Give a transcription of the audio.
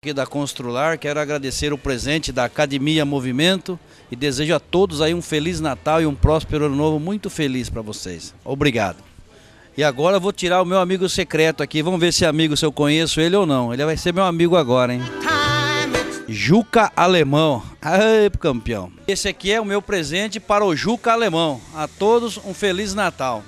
aqui da Constrular, quero agradecer o presente da Academia Movimento e desejo a todos aí um feliz Natal e um próspero ano novo muito feliz para vocês. Obrigado. E agora eu vou tirar o meu amigo secreto aqui, vamos ver se é amigo se eu conheço ele ou não. Ele vai ser meu amigo agora, hein? Juca Alemão. Aê, campeão. Esse aqui é o meu presente para o Juca Alemão. A todos um feliz Natal.